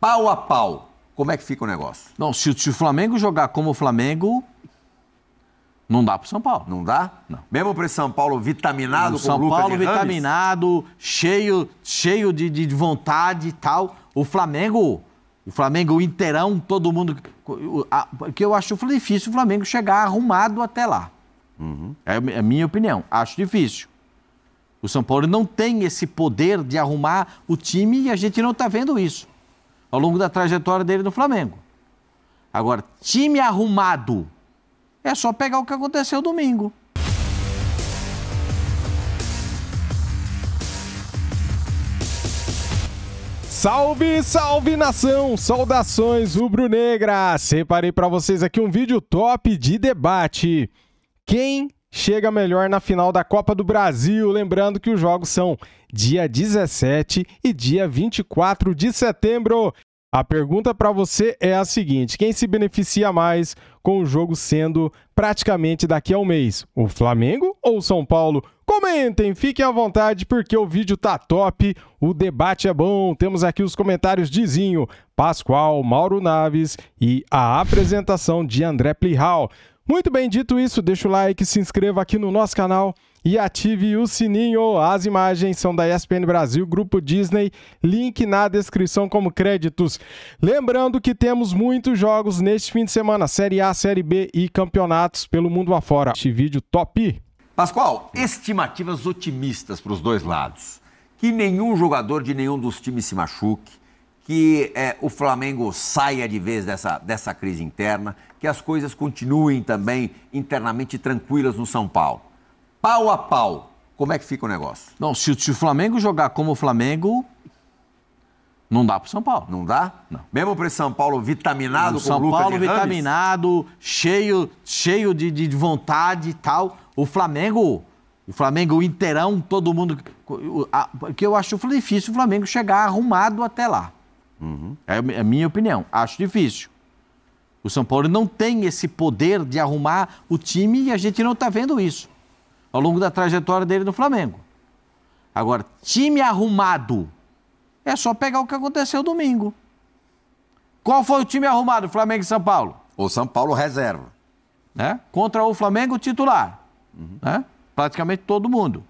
pau a pau, como é que fica o negócio? Não, se, se o Flamengo jogar como o Flamengo, não dá para São Paulo. Não dá? Não. Mesmo para São Paulo vitaminado São com São Paulo vitaminado, cheio, cheio de, de, vontade e tal. O Flamengo, o Flamengo inteirão, todo mundo. que eu acho difícil o Flamengo chegar arrumado até lá. Uhum. É a é minha opinião. Acho difícil. O São Paulo não tem esse poder de arrumar o time e a gente não está vendo isso ao longo da trajetória dele no Flamengo. Agora, time arrumado é só pegar o que aconteceu domingo. Salve, salve nação! Saudações rubro-negra! Separei para vocês aqui um vídeo top de debate. Quem chega melhor na final da Copa do Brasil? Lembrando que os jogos são dia 17 e dia 24 de setembro. A pergunta para você é a seguinte: quem se beneficia mais com o jogo sendo praticamente daqui a um mês? O Flamengo ou o São Paulo? Comentem, fiquem à vontade porque o vídeo tá top, o debate é bom. Temos aqui os comentários de Zinho, Pascoal, Mauro Naves e a apresentação de André Plihal. Muito bem dito isso, deixa o like, se inscreva aqui no nosso canal e ative o sininho. As imagens são da ESPN Brasil, Grupo Disney, link na descrição como créditos. Lembrando que temos muitos jogos neste fim de semana, Série A, Série B e campeonatos pelo mundo afora. Este vídeo top! Pascoal, estimativas otimistas para os dois lados. Que nenhum jogador de nenhum dos times se machuque, que é, o Flamengo saia de vez dessa, dessa crise interna, que as coisas continuem também internamente tranquilas no São Paulo pau a pau, como é que fica o negócio? Não, se, se o Flamengo jogar como o Flamengo, não dá para São Paulo. Não dá? Não. Mesmo para São Paulo vitaminado o São o Lucas Paulo vitaminado, cheio, cheio de, de, vontade e tal. O Flamengo, o Flamengo inteirão, todo mundo. que eu acho difícil o Flamengo chegar arrumado até lá. Uhum. É, é a minha opinião. Acho difícil. O São Paulo não tem esse poder de arrumar o time e a gente não está vendo isso ao longo da trajetória dele no Flamengo. Agora, time arrumado é só pegar o que aconteceu domingo. Qual foi o time arrumado, Flamengo e São Paulo? O São Paulo reserva. Né? Contra o Flamengo titular. Uhum. Né? Praticamente todo mundo.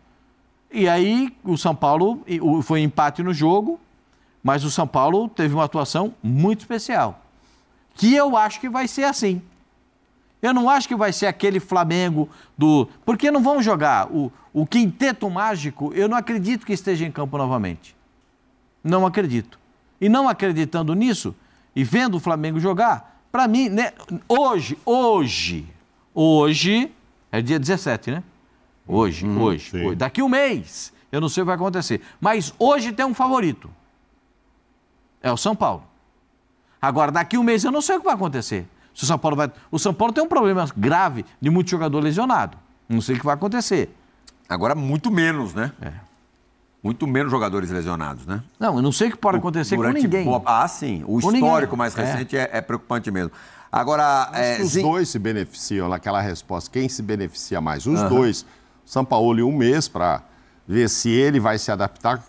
E aí o São Paulo foi empate no jogo, mas o São Paulo teve uma atuação muito especial. Que eu acho que vai ser assim. Eu não acho que vai ser aquele Flamengo do. Porque não vão jogar o, o quinteto mágico, eu não acredito que esteja em campo novamente. Não acredito. E não acreditando nisso, e vendo o Flamengo jogar, para mim, né, hoje, hoje, hoje, é dia 17, né? Hoje, hum, hoje, hoje. Daqui um mês, eu não sei o que vai acontecer. Mas hoje tem um favorito. É o São Paulo. Agora, daqui um mês, eu não sei o que vai acontecer. Se o São Paulo vai. O São Paulo tem um problema grave de muito jogador lesionado. Não sei o que vai acontecer. Agora, muito menos, né? É. Muito menos jogadores lesionados, né? Não, eu não sei o que pode acontecer com ninguém. Boa... Ah, sim. O com histórico ninguém. mais é. recente é. É, é. preocupante mesmo. Agora. É... os dois se beneficiam naquela resposta. Quem se beneficia mais? Os uhum. dois. São Paulo um mês para ver se ele vai se adaptar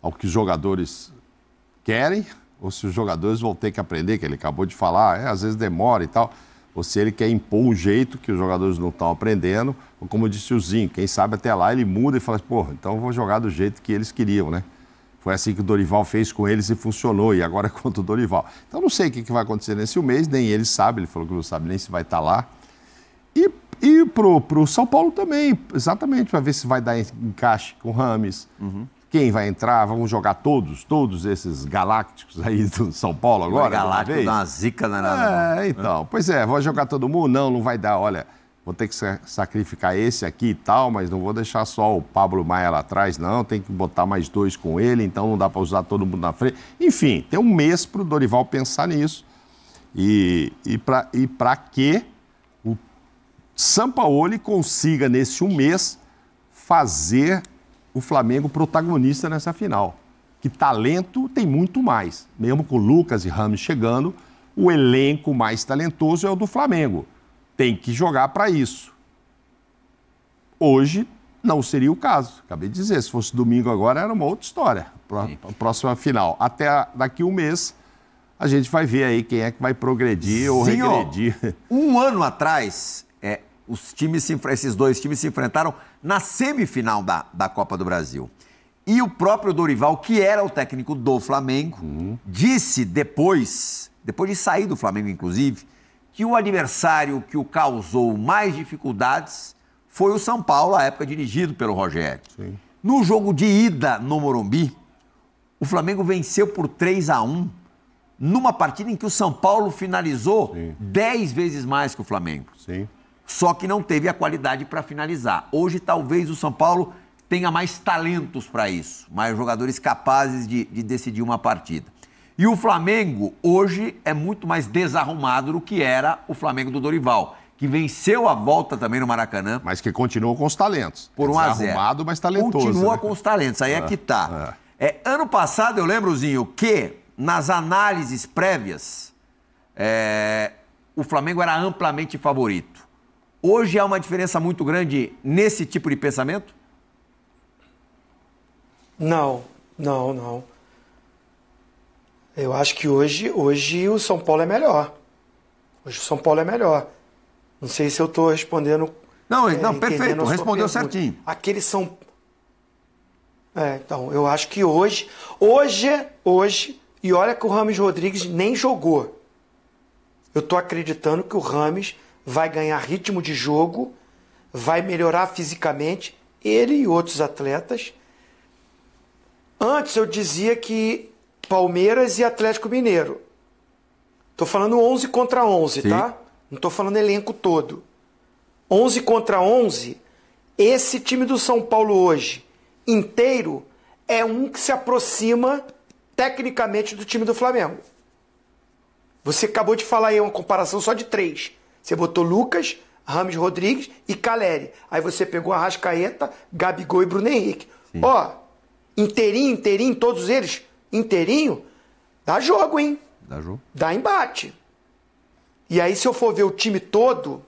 ao que os jogadores querem ou se os jogadores vão ter que aprender, que ele acabou de falar, é, às vezes demora e tal, ou se ele quer impor um jeito que os jogadores não estão aprendendo, ou como disse o Zinho, quem sabe até lá ele muda e fala, assim, porra, então eu vou jogar do jeito que eles queriam, né? Foi assim que o Dorival fez com eles e funcionou, e agora é contra o Dorival. Então não sei o que vai acontecer nesse mês, nem ele sabe, ele falou que não sabe nem se vai estar tá lá. E, e pro, pro São Paulo também, exatamente, para ver se vai dar encaixe com o Rames, uhum quem vai entrar, vamos jogar todos, todos esses galácticos aí do São Paulo é agora. Galáctico dá uma zica na nada. É, então, pois é, vou jogar todo mundo? Não, não vai dar, olha, vou ter que sacrificar esse aqui e tal, mas não vou deixar só o Pablo Maia lá atrás, não, tem que botar mais dois com ele, então não dá para usar todo mundo na frente. Enfim, tem um mês para o Dorival pensar nisso. E, e para e pra que o Sampaoli consiga, nesse um mês, fazer o Flamengo protagonista nessa final. Que talento tem muito mais. Mesmo com Lucas e Ramos chegando, o elenco mais talentoso é o do Flamengo. Tem que jogar para isso. Hoje não seria o caso. Acabei de dizer, se fosse domingo agora era uma outra história. próxima final. Até daqui um mês a gente vai ver aí quem é que vai progredir ou regredir. Um ano atrás, os times se, esses dois times se enfrentaram na semifinal da, da Copa do Brasil. E o próprio Dorival, que era o técnico do Flamengo, uhum. disse depois, depois de sair do Flamengo, inclusive, que o adversário que o causou mais dificuldades foi o São Paulo, à época dirigido pelo Rogério. Sim. No jogo de ida no Morumbi, o Flamengo venceu por 3 a 1 numa partida em que o São Paulo finalizou Sim. 10 vezes mais que o Flamengo. Sim só que não teve a qualidade para finalizar. Hoje, talvez o São Paulo tenha mais talentos para isso, mais jogadores capazes de, de, decidir uma partida. E o Flamengo, hoje, é muito mais desarrumado do que era o Flamengo do Dorival, que venceu a volta também no Maracanã. Mas que continuou com os talentos. Por é um Desarrumado, mas talentoso. Continua né? com os talentos, aí é, é que tá. É. É, ano passado, eu lembro, Zinho, que nas análises prévias, é, o Flamengo era amplamente favorito. Hoje há uma diferença muito grande nesse tipo de pensamento? Não, não, não. Eu acho que hoje, hoje o São Paulo é melhor. Hoje o São Paulo é melhor. Não sei se eu estou respondendo. Não, é, não, perfeito, respondeu certinho. Aquele São. É, então, eu acho que hoje, hoje, hoje, e olha que o Rames Rodrigues nem jogou. Eu estou acreditando que o Rames vai ganhar ritmo de jogo, vai melhorar fisicamente, ele e outros atletas. Antes eu dizia que Palmeiras e Atlético Mineiro. Estou falando 11 contra 11, Sim. tá? Não estou falando elenco todo. 11 contra 11, esse time do São Paulo hoje inteiro é um que se aproxima tecnicamente do time do Flamengo. Você acabou de falar aí uma comparação só de três. Você botou Lucas, Rames Rodrigues e Caleri. Aí você pegou a Rascaeta, Gabigol e Bruno Henrique. Ó, inteirinho, inteirinho, todos eles, inteirinho, dá jogo, hein? Dá jogo. Dá embate. E aí, se eu for ver o time todo,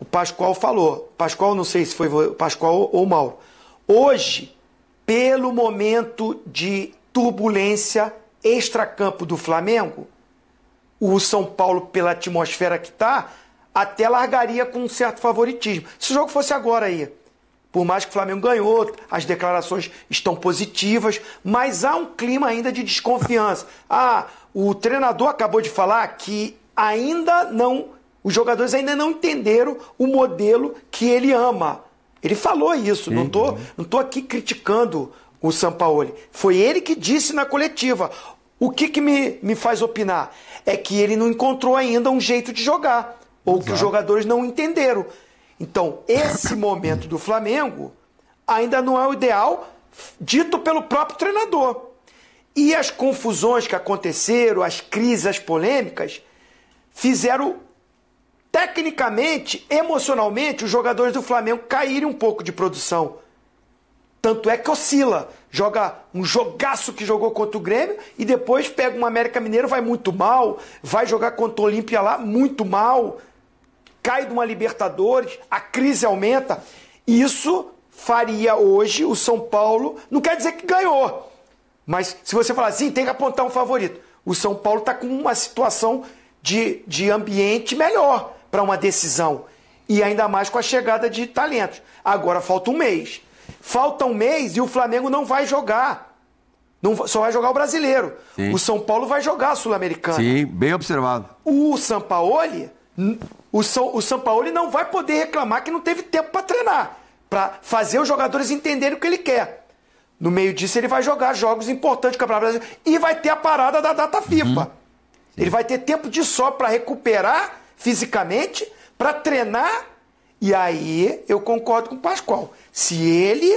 o Pascoal falou. Pascoal, não sei se foi o Pascoal ou o Mauro. Hoje, pelo momento de turbulência extracampo do Flamengo, o São Paulo, pela atmosfera que está, até largaria com um certo favoritismo. Se o jogo fosse agora aí, por mais que o Flamengo ganhou, as declarações estão positivas, mas há um clima ainda de desconfiança. Ah, o treinador acabou de falar que ainda não, os jogadores ainda não entenderam o modelo que ele ama. Ele falou isso, não estou não tô aqui criticando o Sampaoli. Foi ele que disse na coletiva: o que, que me, me faz opinar? É que ele não encontrou ainda um jeito de jogar, ou Exato. que os jogadores não entenderam. Então, esse momento do Flamengo ainda não é o ideal, dito pelo próprio treinador. E as confusões que aconteceram, as crises, as polêmicas, fizeram tecnicamente, emocionalmente, os jogadores do Flamengo caírem um pouco de produção. Tanto é que oscila. Joga um jogaço que jogou contra o Grêmio e depois pega um América Mineiro, vai muito mal. Vai jogar contra o Olímpia lá, muito mal. Cai de uma Libertadores, a crise aumenta. Isso faria hoje o São Paulo. Não quer dizer que ganhou. Mas se você falar assim, tem que apontar um favorito. O São Paulo está com uma situação de, de ambiente melhor para uma decisão. E ainda mais com a chegada de talentos. Agora falta um mês. Falta um mês e o Flamengo não vai jogar. Não, só vai jogar o brasileiro. Sim. O São Paulo vai jogar a Sul-Americana. Sim, bem observado. O Sampaoli, o, São, o Sampaoli não vai poder reclamar que não teve tempo para treinar, para fazer os jogadores entenderem o que ele quer. No meio disso, ele vai jogar jogos importantes para o Brasil e vai ter a parada da data uhum. FIFA. Uhum. Ele vai ter tempo de só para recuperar fisicamente, para treinar e aí eu concordo com o Pascoal. Se ele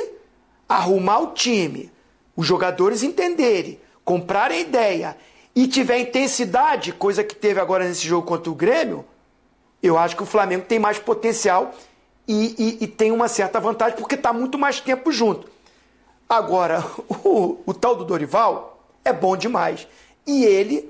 arrumar o time, os jogadores entenderem, comprarem ideia e tiver intensidade, coisa que teve agora nesse jogo contra o Grêmio, eu acho que o Flamengo tem mais potencial e, e, e tem uma certa vantagem porque está muito mais tempo junto. Agora, o, o tal do Dorival é bom demais. E ele,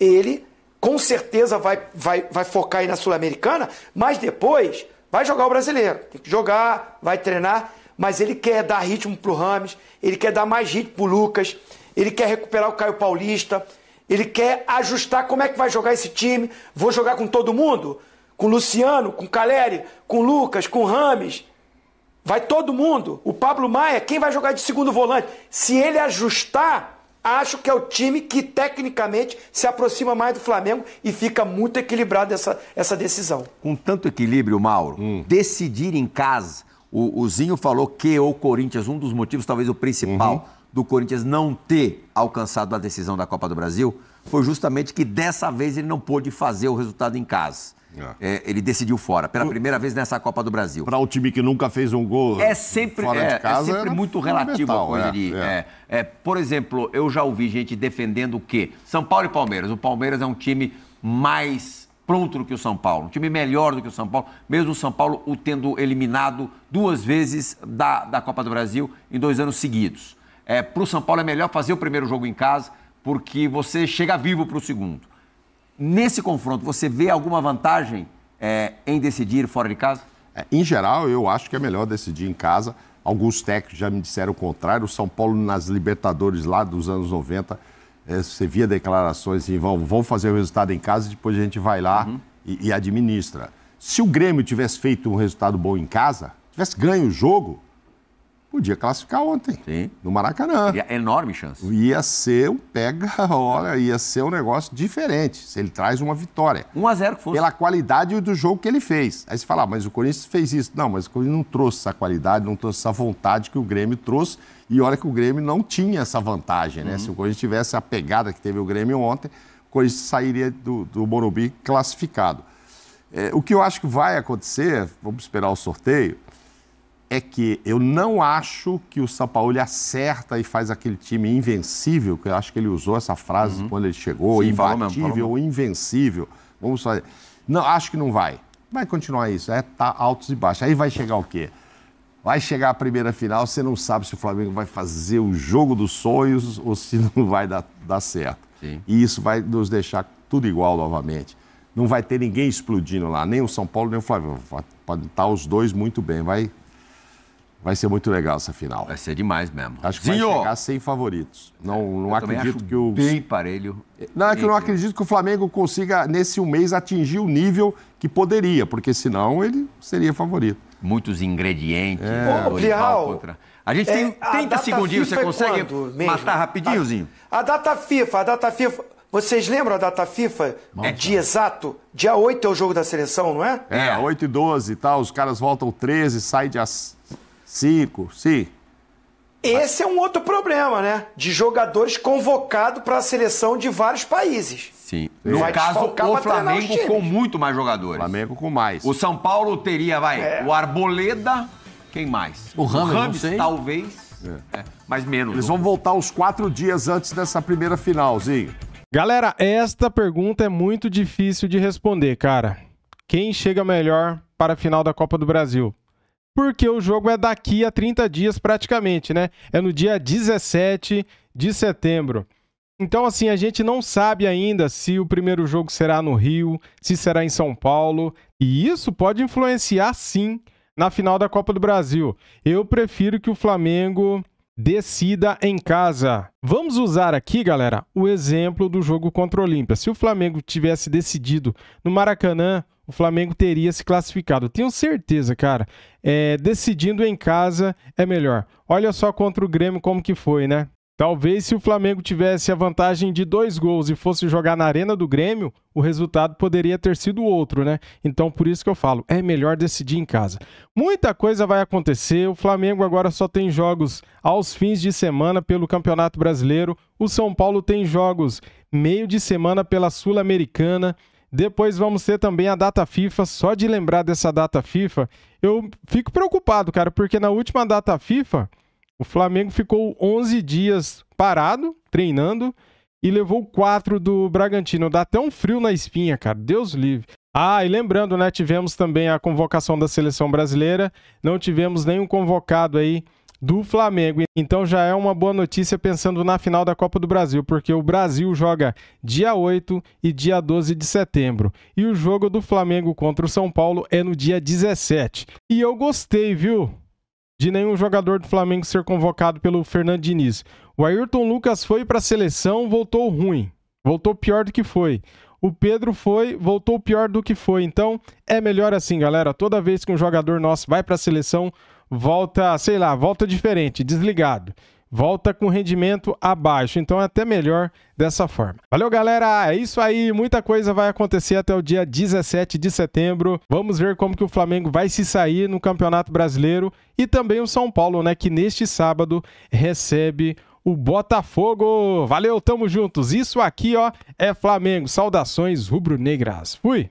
ele com certeza vai, vai, vai focar aí na Sul-Americana, mas depois Vai jogar o brasileiro, tem que jogar, vai treinar, mas ele quer dar ritmo pro Rames, ele quer dar mais ritmo pro Lucas, ele quer recuperar o Caio Paulista, ele quer ajustar como é que vai jogar esse time. Vou jogar com todo mundo? Com Luciano, com Caleri, com Lucas, com Rames. Vai todo mundo. O Pablo Maia, quem vai jogar de segundo volante? Se ele ajustar acho que é o time que tecnicamente se aproxima mais do Flamengo e fica muito equilibrado essa, essa decisão. Com tanto equilíbrio, Mauro, hum. decidir em casa, o, o Zinho falou que o Corinthians, um dos motivos, talvez o principal. Uhum do Corinthians não ter alcançado a decisão da Copa do Brasil foi justamente que dessa vez ele não pôde fazer o resultado em casa. É. É, ele decidiu fora, pela primeira vez nessa Copa do Brasil. Para o um time que nunca fez um gol é sempre, fora é, de é casa, é sempre muito relativo a coisa é, de, é. por exemplo, eu já ouvi gente defendendo o quê? São Paulo e Palmeiras. O Palmeiras é um time mais pronto do que o São Paulo, um time melhor do que o São Paulo, mesmo o São Paulo o tendo eliminado duas vezes da, da Copa do Brasil em dois anos seguidos. É, para o São Paulo é melhor fazer o primeiro jogo em casa, porque você chega vivo para o segundo. Nesse confronto, você vê alguma vantagem é, em decidir fora de casa? É, em geral, eu acho que é melhor decidir em casa. Alguns técnicos já me disseram o contrário. O São Paulo, nas Libertadores lá dos anos 90, é, você via declarações assim: vão, vão fazer o resultado em casa e depois a gente vai lá uhum. e, e administra. Se o Grêmio tivesse feito um resultado bom em casa, tivesse ganho o jogo, Podia classificar ontem. Sim. No Maracanã. E enorme chance. Ia ser um pega, olha, ia ser um negócio diferente. Se ele traz uma vitória. 1 a 0 que fosse. Pela qualidade do jogo que ele fez. Aí você fala, ah, mas o Corinthians fez isso. Não, mas o Corinthians não trouxe essa qualidade, não trouxe essa vontade que o Grêmio trouxe. E olha que o Grêmio não tinha essa vantagem, né? Uhum. Se o Corinthians tivesse a pegada que teve o Grêmio ontem, o Corinthians sairia do, do Morumbi classificado. É, o que eu acho que vai acontecer, vamos esperar o sorteio, é que eu não acho que o Sampaoli acerta e faz aquele time invencível, que eu acho que ele usou essa frase uhum. quando ele chegou, Sim, imbatível ou invencível. Vamos fazer. Não, acho que não vai. Vai continuar isso, é tá altos e baixos. Aí vai chegar o quê? Vai chegar a primeira final, você não sabe se o Flamengo vai fazer o jogo dos sonhos ou se não vai dar, dar certo. Sim. E isso vai nos deixar tudo igual novamente. Não vai ter ninguém explodindo lá, nem o São Paulo, nem o Flamengo. Pode estar tá os dois muito bem, vai Vai ser muito legal essa final. Vai ser demais mesmo. Acho que Zinho. vai chegar sem favoritos. Não, não acredito que o. Bem parelho. Não, é que eu não acredito que o Flamengo consiga, nesse um mês, atingir o nível que poderia, porque senão ele seria favorito. Muitos ingredientes. É. Pô, Bial, contra... A gente é, tem é, 30 segundinhos, você consegue matar rapidinho, a, Zinho? A data FIFA, a data FIFA. Vocês lembram a data FIFA? É Dia exato? Dia 8 é o jogo da seleção, não é? É, 8 é. e 12 e tá? tal. Os caras voltam 13, sai dia de Cinco, sim. Esse é um outro problema, né? De jogadores convocados para a seleção de vários países. Sim. No vai caso, o Flamengo com muito mais jogadores. Flamengo com mais. O São Paulo teria, vai, é. o Arboleda, quem mais? O Rames, o talvez, é. É, mas menos. Eles vão voltar uns quatro dias antes dessa primeira finalzinho. Galera, esta pergunta é muito difícil de responder, cara. Quem chega melhor para a final da Copa do Brasil? porque o jogo é daqui a 30 dias praticamente, né? É no dia 17 de setembro. Então, assim, a gente não sabe ainda se o primeiro jogo será no Rio, se será em São Paulo, e isso pode influenciar sim na final da Copa do Brasil. Eu prefiro que o Flamengo decida em casa. Vamos usar aqui, galera, o exemplo do jogo contra o Olímpia. Se o Flamengo tivesse decidido no Maracanã, o Flamengo teria se classificado. Tenho certeza, cara. É, decidindo em casa é melhor. Olha só contra o Grêmio como que foi, né? Talvez se o Flamengo tivesse a vantagem de dois gols e fosse jogar na arena do Grêmio, o resultado poderia ter sido outro, né? Então por isso que eu falo, é melhor decidir em casa. Muita coisa vai acontecer, o Flamengo agora só tem jogos aos fins de semana pelo Campeonato Brasileiro, o São Paulo tem jogos meio de semana pela Sul-Americana. Depois vamos ter também a data FIFA. Só de lembrar dessa data FIFA, eu fico preocupado, cara, porque na última data FIFA, o Flamengo ficou 11 dias parado, treinando, e levou 4 do Bragantino. Dá até um frio na espinha, cara. Deus livre. Ah, e lembrando, né, tivemos também a convocação da seleção brasileira. Não tivemos nenhum convocado aí do Flamengo. Então já é uma boa notícia pensando na final da Copa do Brasil, porque o Brasil joga dia 8 e dia 12 de setembro. E o jogo do Flamengo contra o São Paulo é no dia 17. E eu gostei, viu? De nenhum jogador do Flamengo ser convocado pelo Fernando Diniz. O Ayrton Lucas foi para a seleção, voltou ruim. Voltou pior do que foi. O Pedro foi, voltou pior do que foi. Então, é melhor assim, galera. Toda vez que um jogador nosso vai para a seleção, volta, sei lá, volta diferente, desligado. Volta com rendimento abaixo, então é até melhor dessa forma. Valeu, galera! É isso aí, muita coisa vai acontecer até o dia 17 de setembro. Vamos ver como que o Flamengo vai se sair no Campeonato Brasileiro e também o São Paulo, né, que neste sábado recebe o Botafogo. Valeu, tamo juntos. Isso aqui, ó, é Flamengo. Saudações rubro-negras. Fui.